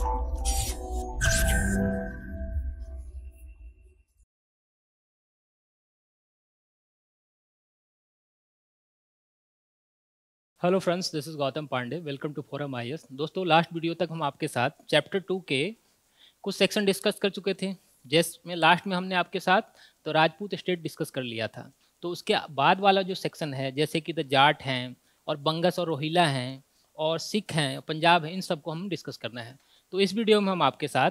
Hello friends this is Gautam Pandey welcome to Forum I दोस्तों last video तक हम आपके साथ चैप्टर टू के कुछ सेक्शन डिस्कस कर चुके थे जैस में लास्ट में हमने आपके साथ तो राजपूत स्टेट डिस्कस कर लिया था तो उसके बाद वाला जो सेक्शन है जैसे कि द जाट हैं और बंगस और रोहिला हैं और सिख हैं पंजाब हैं इन सबको हम डिस्कस करना है तो इस वीडियो में हम आपके साथ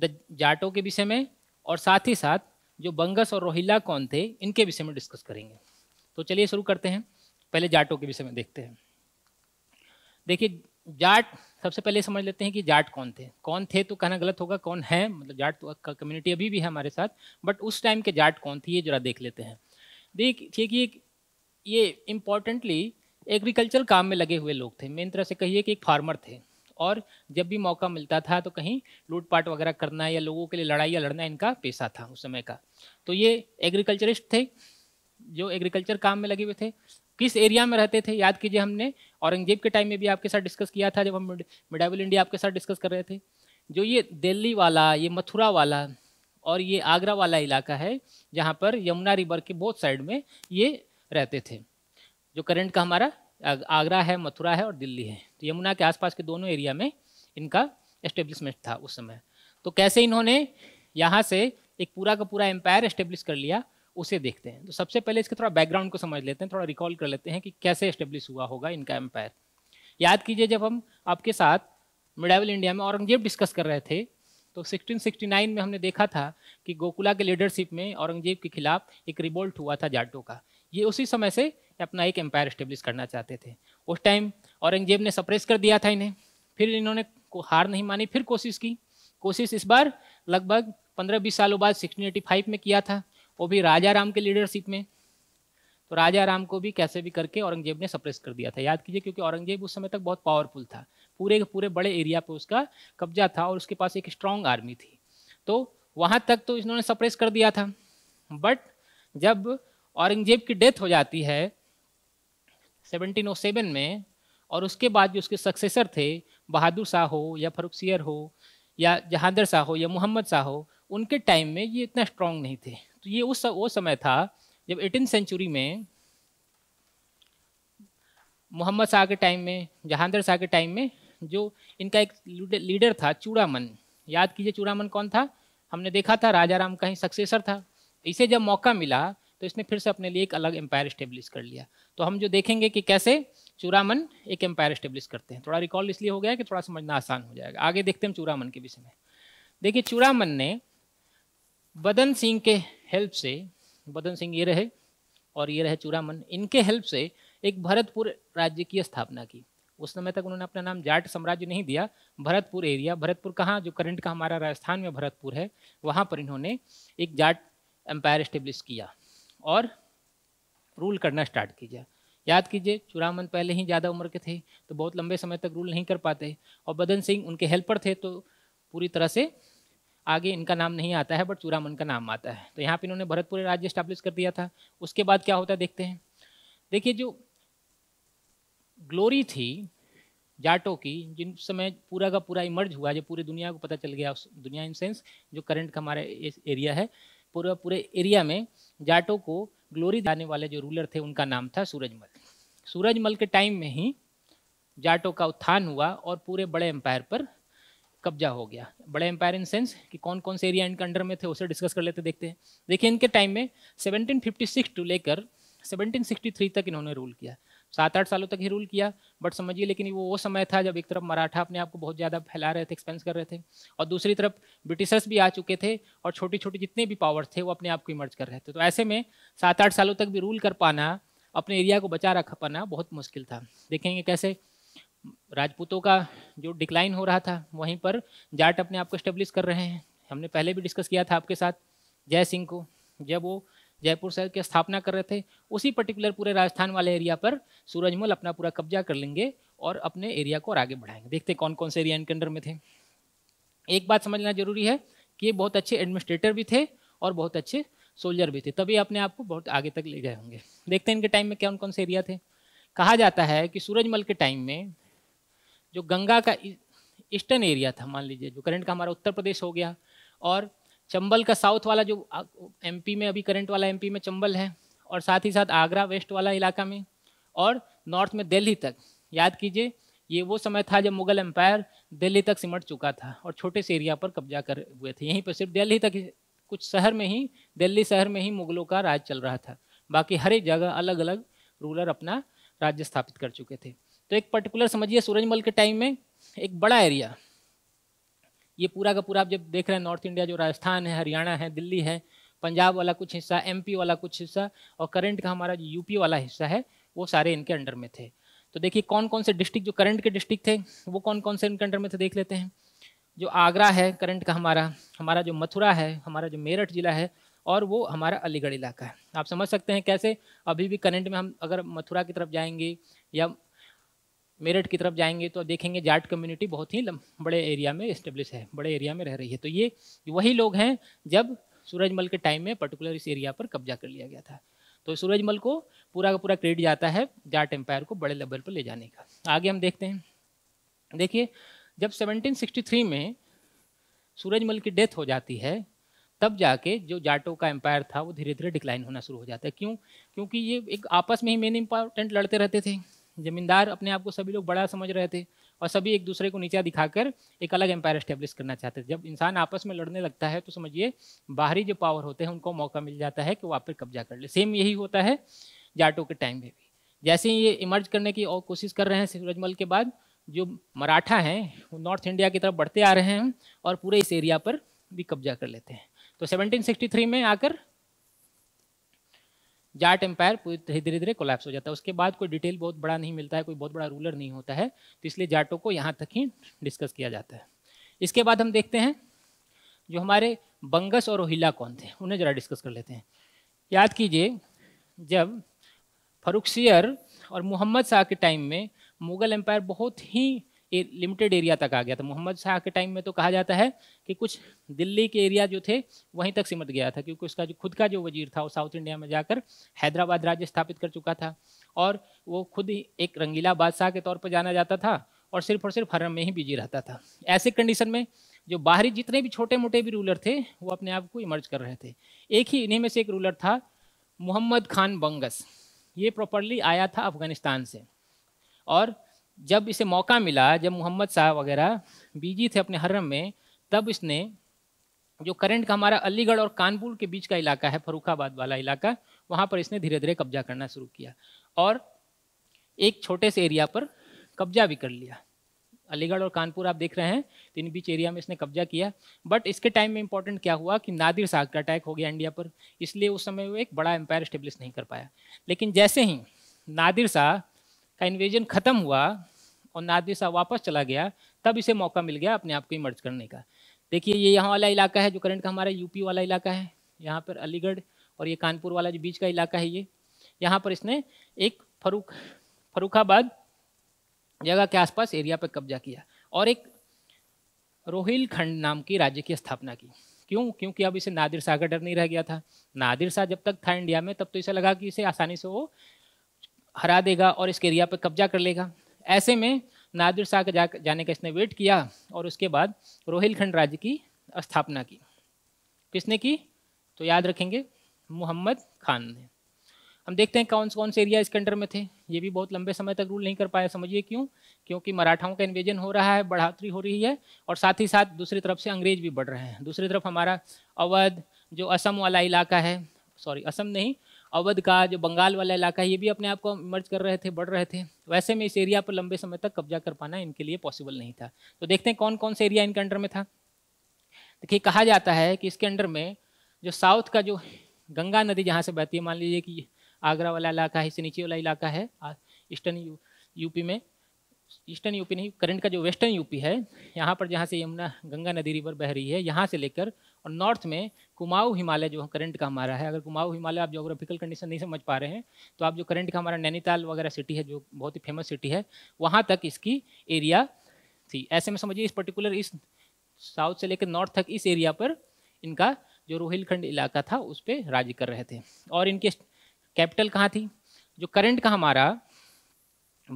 द जाटों के विषय में और साथ ही साथ जो बंगस और रोहिल्ला कौन थे इनके विषय में डिस्कस करेंगे तो चलिए शुरू करते हैं पहले जाटों के विषय में देखते हैं देखिए जाट सबसे पहले समझ लेते हैं कि जाट कौन थे कौन थे तो कहना गलत होगा कौन है मतलब जाट तो का कम्युनिटी अभी भी है हमारे साथ बट उस टाइम के जाट कौन थी ये जरा देख लेते हैं देखिए कि ये इम्पोर्टेंटली एग्रीकल्चर काम में लगे हुए लोग थे मेन तरह से कहिए कि एक फार्मर थे और जब भी मौका मिलता था तो कहीं लूटपाट वगैरह करना या लोगों के लिए लड़ाई या लड़ना इनका पेशा था उस समय का तो ये एग्रीकल्चरिस्ट थे जो एग्रीकल्चर काम में लगे हुए थे किस एरिया में रहते थे याद कीजिए हमने औरंगजेब के टाइम में भी आपके साथ डिस्कस किया था जब हम मिडावल इंडिया आपके साथ डिस्कस कर रहे थे जो ये दिल्ली वाला ये मथुरा वाला और ये आगरा वाला इलाका है जहाँ पर यमुना रिवर के बहुत साइड में ये रहते थे जो करंट का हमारा आगरा है मथुरा है और दिल्ली है तो यमुना के आसपास के दोनों एरिया में इनका एस्टेब्लिशमेंट था उस समय तो कैसे इन्होंने यहाँ से एक पूरा का पूरा एम्पायर एस्टेब्लिश कर लिया उसे देखते हैं तो सबसे पहले इसके थोड़ा बैकग्राउंड को समझ लेते हैं थोड़ा रिकॉल कर लेते हैं कि कैसे एस्टेब्लिश हुआ होगा इनका एम्पायर याद कीजिए जब हम आपके साथ मिडावल इंडिया में औरंगजेब डिस्कस कर रहे थे तो 1669 में हमने देखा था कि गोकुला के लीडरशिप में औरंगजेब के खिलाफ एक रिबोल्ट हुआ था जाटों का ये उसी समय से अपना एक एम्पायर इस्टेब्लिश करना चाहते थे उस टाइम औरंगजेब ने सप्रेस कर दिया था इन्हें फिर इन्होंने को हार नहीं मानी फिर कोशिश की कोशिश इस बार लगभग पंद्रह बीस सालों बाद सिक्सटीन फाइव में किया था वो भी राजा राम के लीडरशिप में तो राजा राम को भी कैसे भी करके औरंगजेब ने सप्रेस कर दिया था याद कीजिए क्योंकि औरंगजेब उस समय तक बहुत पावरफुल था पूरे के पूरे बड़े एरिया पर उसका कब्जा था और उसके पास एक स्ट्रांग आर्मी थी तो वहाँ तक तो इन्होंने सप्रेस कर दिया था बट जब औरंगजेब की डेथ हो जाती है 1707 में और उसके बाद जो उसके सक्सेसर थे बहादुर शाह हो या फरुखसियर हो या जहांदर शाह हो या मोहम्मद शाह हो उनके टाइम में ये इतना स्ट्रांग नहीं थे तो ये उस वो समय था जब एटीन सेंचुरी में मोहम्मद शाह के टाइम में जहांदर शाह के टाइम में जो इनका एक लीडर था चूड़ामन याद कीजिए चूड़ामन कौन था हमने देखा था राजा राम का ही सक्सेसर था इसे जब मौका मिला तो इसने फिर से अपने लिए एक अलग एम्पायर स्टेब्लिश कर लिया तो हम जो देखेंगे कि कैसे चूरामन एक एम्पायर स्टेब्लिश करते हैं थोड़ा रिकॉल इसलिए हो गया कि थोड़ा समझना आसान हो जाएगा आगे देखते हैं चूरामन के विषय में देखिए चूरामन ने बदन सिंह के हेल्प से बदन सिंह ये रहे और ये रहे चूरामन इनके हेल्प से एक भरतपुर राज्य की स्थापना की उस समय तक उन्होंने अपना नाम जाट साम्राज्य नहीं दिया भरतपुर एरिया भरतपुर कहाँ जो करंट का हमारा राजस्थान में भरतपुर है वहाँ पर इन्होंने एक जाट एम्पायर स्टेब्लिश किया और रूल करना स्टार्ट कीजिए याद कीजिए चुरामन पहले ही ज़्यादा उम्र के थे तो बहुत लंबे समय तक रूल नहीं कर पाते और बदन सिंह उनके हेल्पर थे तो पूरी तरह से आगे इनका नाम नहीं आता है बट चूरामन का नाम आता है तो यहाँ पर इन्होंने भरतपुरी राज्य इस्टेब्लिश कर दिया था उसके बाद क्या होता है देखते हैं देखिए जो ग्लोरी थी जाटों की जिन समय पूरा का पूरा इमर्ज हुआ जो पूरी दुनिया को पता चल गया उस दुनिया इन सेंस जो करंट का हमारे एरिया है पूरा पूरे एरिया में जाटों को ग्लोरी दिलाने वाले जो रूलर थे उनका नाम था सूरजमल सूरजमल के टाइम में ही जाटों का उत्थान हुआ और पूरे बड़े एम्पायर पर कब्जा हो गया बड़े एम्पायर इन सेंस कि कौन कौन से एरिया इनके अंडर में थे उसे डिस्कस कर लेते देखते हैं देखिए इनके टाइम में 1756 टू लेकर 1763 तक इन्होंने रूल किया सात आठ सालों तक ही रूल किया बट समझिए लेकिन वो वो समय था जब एक तरफ मराठा अपने आप को बहुत ज़्यादा फैला रहे थे एक्सपेंस कर रहे थे और दूसरी तरफ ब्रिटिशर्स भी आ चुके थे और छोटी छोटी जितने भी पावर्स थे वो अपने आप को इमर्ज कर रहे थे तो ऐसे में सात आठ सालों तक भी रूल कर पाना अपने एरिया को बचा रख पाना बहुत मुश्किल था देखेंगे कैसे राजपूतों का जो डिक्लाइन हो रहा था वहीं पर जाट अपने आप को स्टेब्लिश कर रहे हैं हमने पहले भी डिस्कस किया था आपके साथ जय सिंह को जब वो जयपुर शहर की स्थापना कर रहे थे उसी पर्टिकुलर पूरे राजस्थान वाले एरिया पर सूरजमल अपना पूरा कब्जा कर लेंगे और अपने एरिया को और आगे बढ़ाएंगे देखते कौन कौन से एरिया इनके अंडर में थे एक बात समझना जरूरी है कि ये बहुत अच्छे एडमिनिस्ट्रेटर भी थे और बहुत अच्छे सोल्जर भी थे तभी अपने आप को बहुत आगे तक ले गए होंगे देखते हैं इनके टाइम में कौन कौन से एरिया थे कहा जाता है कि सूरजमल के टाइम में जो गंगा का ईस्टर्न एरिया था मान लीजिए जो करंट का हमारा उत्तर प्रदेश हो गया और चंबल का साउथ वाला जो एमपी में अभी करंट वाला एमपी में चंबल है और साथ ही साथ आगरा वेस्ट वाला इलाका में और नॉर्थ में दिल्ली तक याद कीजिए ये वो समय था जब मुगल एम्पायर दिल्ली तक सिमट चुका था और छोटे से एरिया पर कब्जा कर हुए थे यहीं पर सिर्फ दिल्ली तक कुछ शहर में ही दिल्ली शहर में ही मुगलों का राज चल रहा था बाकी हर एक जगह अलग अलग रूलर अपना राज्य स्थापित कर चुके थे तो एक पर्टिकुलर समझिए सूरजमल के टाइम में एक बड़ा एरिया ये पूरा का पूरा आप जब देख रहे हैं नॉर्थ इंडिया जो राजस्थान है हरियाणा है दिल्ली है पंजाब वाला कुछ हिस्सा एम वाला कुछ हिस्सा और करंट का हमारा यूपी वाला हिस्सा है वो सारे इनके अंडर में थे तो देखिए कौन कौन से डिस्ट्रिक्ट जो करंट के डिस्ट्रिक्ट थे वो कौन कौन से इनके अंडर में थे देख लेते हैं जो आगरा है करंट का हमारा हमारा जो मथुरा है हमारा जो मेरठ जिला है और वो हमारा अलीगढ़ इलाका है आप समझ सकते हैं कैसे अभी भी करंट में हम अगर मथुरा की तरफ जाएंगे या मेरठ की तरफ जाएंगे तो देखेंगे जाट कम्युनिटी बहुत ही बड़े एरिया में इस्टेब्लिश है बड़े एरिया में रह रही है तो ये वही लोग हैं जब सूरजमल के टाइम में पर्टिकुलर इस एरिया पर कब्जा कर लिया गया था तो सूरजमल को पूरा का पूरा क्रेडिट जाता है जाट एम्पायर को बड़े लेवल पर ले जाने का आगे हम देखते हैं देखिए जब 1763 में सूरजमल की डेथ हो जाती है तब जाके जो जाटों का एम्पायर था वो धीरे धीरे डिक्लाइन होना शुरू हो जाता है क्यों क्योंकि ये एक आपस में ही मेन इंपॉर्टेंट लड़ते रहते थे जमींदार अपने आप को सभी लोग बड़ा समझ रहे थे और सभी एक दूसरे को नीचा दिखाकर एक अलग एम्पायर स्टेब्लिश करना चाहते थे जब इंसान आपस में लड़ने लगता है तो समझिए बाहरी जो पावर होते हैं उनको मौका मिल जाता है कि वो आप पर कब्जा कर ले सेम यही होता है जाटों के टाइम में भी जैसे ही ये इमर्ज करने की और कोशिश कर रहे हैं सूरजमल के बाद जो मराठा हैं वो नॉर्थ इंडिया की तरफ बढ़ते आ रहे हैं और पूरे इस एरिया पर भी कब्जा कर लेते हैं तो 1763 में आकर जाट एम्पायर धीरे धीरे धीरे कोलैप्स हो जाता है उसके बाद कोई डिटेल बहुत बड़ा नहीं मिलता है कोई बहुत बड़ा रूलर नहीं होता है तो इसलिए जाटों को यहाँ तक ही डिस्कस किया जाता है इसके बाद हम देखते हैं जो हमारे बंगस और रोहिला कौन थे उन्हें ज़रा डिस्कस कर लेते हैं याद कीजिए जब फरुखसियर और मोहम्मद शाह के टाइम में मुग़ल एम्पायर बहुत ही लिमिटेड एरिया तक आ गया था मोहम्मद शाह के टाइम में तो कहा जाता है कि कुछ दिल्ली के एरिया जो थे वहीं तक सिमट गया था क्योंकि उसका जो खुद का जो वजीर था वो साउथ इंडिया में जाकर हैदराबाद राज्य स्थापित कर चुका था और वो खुद ही एक रंगीला बादशाह के तौर पर जाना जाता था और सिर्फ और सिर्फ हरम में ही बिजी रहता था ऐसे कंडीशन में जो बाहरी जितने भी छोटे मोटे भी रूलर थे वो अपने आप को इमर्ज कर रहे थे एक ही इन्हीं में से एक रूलर था मोहम्मद खान बंगस ये प्रॉपरली आया था अफगानिस्तान से और जब इसे मौका मिला जब मोहम्मद साहब वगैरह बीजी थे अपने हरम में तब इसने जो करंट का हमारा अलीगढ़ और कानपुर के बीच का इलाका है फरुखाबाद वाला इलाका वहाँ पर इसने धीरे धीरे कब्जा करना शुरू किया और एक छोटे से एरिया पर कब्जा भी कर लिया अलीगढ़ और कानपुर आप देख रहे हैं तीन इन बीच एरिया में इसने कब्जा किया बट इसके टाइम में इंपॉर्टेंट क्या हुआ कि नादिर शाह का अटैक हो गया इंडिया पर इसलिए उस समय वो एक बड़ा एम्पायर स्टेब्लिश नहीं कर पाया लेकिन जैसे ही नादिर शाह का इन्वेजन ख़त्म हुआ और नादिर साहब वापस चला गया तब इसे मौका मिल गया अपने आप को इमर्ज करने का देखिए ये यहाँ वाला इलाका है जो करंट का हमारा यूपी वाला इलाका है यहाँ पर अलीगढ़ और ये कानपुर वाला जो बीच का इलाका है ये यहाँ पर इसने एक फरूख फरूखाबाद जगह के आसपास एरिया पर कब्जा किया और एक रोहिलखंड नाम की राज्य की स्थापना की क्यों क्योंकि अब इसे नादिर शाह का डर नहीं रह गया था नादिर शाह जब तक था इंडिया में तब तो इसे लगा कि इसे आसानी से वो हरा देगा और इसके एरिया पर कब्जा कर लेगा ऐसे में नादिर शाह के जा, जाने का इसने वेट किया और उसके बाद रोहिलखंड राज्य की स्थापना की किसने की तो याद रखेंगे मोहम्मद खान ने हम देखते हैं कौन कौन से एरिया इसके अंडर में थे ये भी बहुत लंबे समय तक रूल नहीं कर पाए समझिए क्यों क्योंकि मराठाओं का इन्वेजन हो रहा है बढ़ोतरी हो रही है और साथ ही साथ दूसरी तरफ से अंग्रेज भी बढ़ रहे हैं दूसरी तरफ हमारा अवध जो असम वाला इलाका है सॉरी असम नहीं अवध का जो बंगाल वाला इलाका है ये भी अपने आप को इमर्ज कर रहे थे बढ़ रहे थे वैसे में इस एरिया पर लंबे समय तक कब्जा कर पाना इनके लिए पॉसिबल नहीं था तो देखते हैं कौन कौन सा एरिया इनके अंडर में था देखिए कहा जाता है कि इसके अंडर में जो साउथ का जो गंगा नदी जहाँ से बहती है मान लीजिए कि आगरा वाला इलाका है इससे नीचे वाला इलाका है ईस्टर्न यू यूपी में ईस्टर्न यूपी नहीं करंट का जो वेस्टर्न यूपी है यहाँ पर जहाँ से यमुना गंगा नदी रिवर बह रही है यहाँ से लेकर और नॉर्थ में कुमाऊ हिमालय जो करंट का हमारा है अगर कुमाऊँ हिमालय आप जोग्राफिकल कंडीशन नहीं समझ पा रहे हैं तो आप जो करंट का हमारा नैनीताल वगैरह सिटी है जो बहुत ही फेमस सिटी है वहाँ तक इसकी एरिया थी ऐसे में समझिए इस पर्टिकुलर इस साउथ से लेकर नॉर्थ तक इस एरिया पर इनका जो रोहिलखंड इलाका था उस पर राज्य कर रहे थे और इनके कैपिटल कहाँ थी जो करंट का हमारा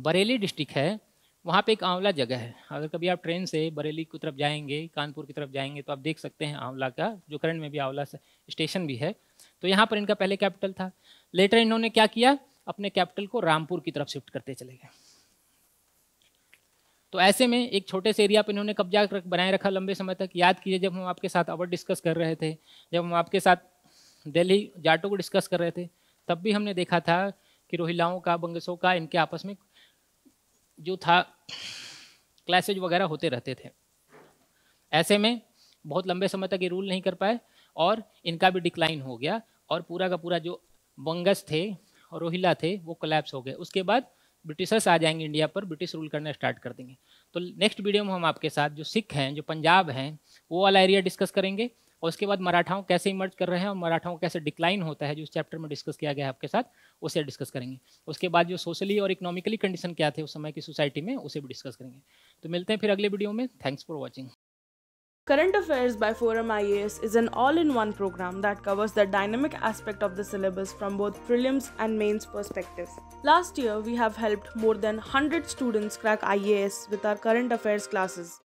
बरेली डिस्ट्रिक्ट है वहाँ पे एक आंवला जगह है अगर कभी आप ट्रेन से बरेली की तरफ जाएंगे कानपुर की तरफ जाएंगे तो आप देख सकते हैं आंवला का जो करंट में भी आंवला स्टेशन भी है तो यहाँ पर इनका पहले कैपिटल था लेटर इन्होंने क्या किया अपने कैपिटल को रामपुर की तरफ शिफ्ट करते चले गए तो ऐसे में एक छोटे से एरिया पर इन्होंने कब्जा बनाए रखा लंबे समय तक याद कीजिए जब हम आपके साथ अवर डिस्कस कर रहे थे जब हम आपके साथ दिल्ली जाटो को डिस्कस कर रहे थे तब भी हमने देखा था कि रोहिलाओं का बंगसों का इनके आपस में जो था क्लासेज वगैरह होते रहते थे ऐसे में बहुत लंबे समय तक ये रूल नहीं कर पाए और इनका भी डिक्लाइन हो गया और पूरा का पूरा जो बंगस थे और रोहिला थे वो कलेप्स हो गए उसके बाद ब्रिटिशर्स आ जाएंगे इंडिया पर ब्रिटिश रूल करना स्टार्ट कर देंगे तो नेक्स्ट वीडियो में हम आपके साथ जो सिख हैं जो पंजाब हैं वो वाला एरिया डिस्कस करेंगे और उसके बाद मराठाओं कैसे इमर्ज कर रहे हैं और मराठाओं कैसे डिक्लाइन होता है जो इस चैप्टर में डिस्कस किया गया है आपके साथ उसे डिस्कस करेंगे उसके बाद जो सोशली और इकोनॉमिकली कंडीशन क्या थे उस समय की सोसाइटी में उसे भी डिस्कस करेंगे तो मिलते हैं फिर अगले वीडियो में thanks for watching Current Affairs by Forum IAS is an all in one program that covers the dynamic aspect of the syllabus from both prelims and mains perspectives. Last year, we have helped more than 100 students crack IAS with our current affairs classes.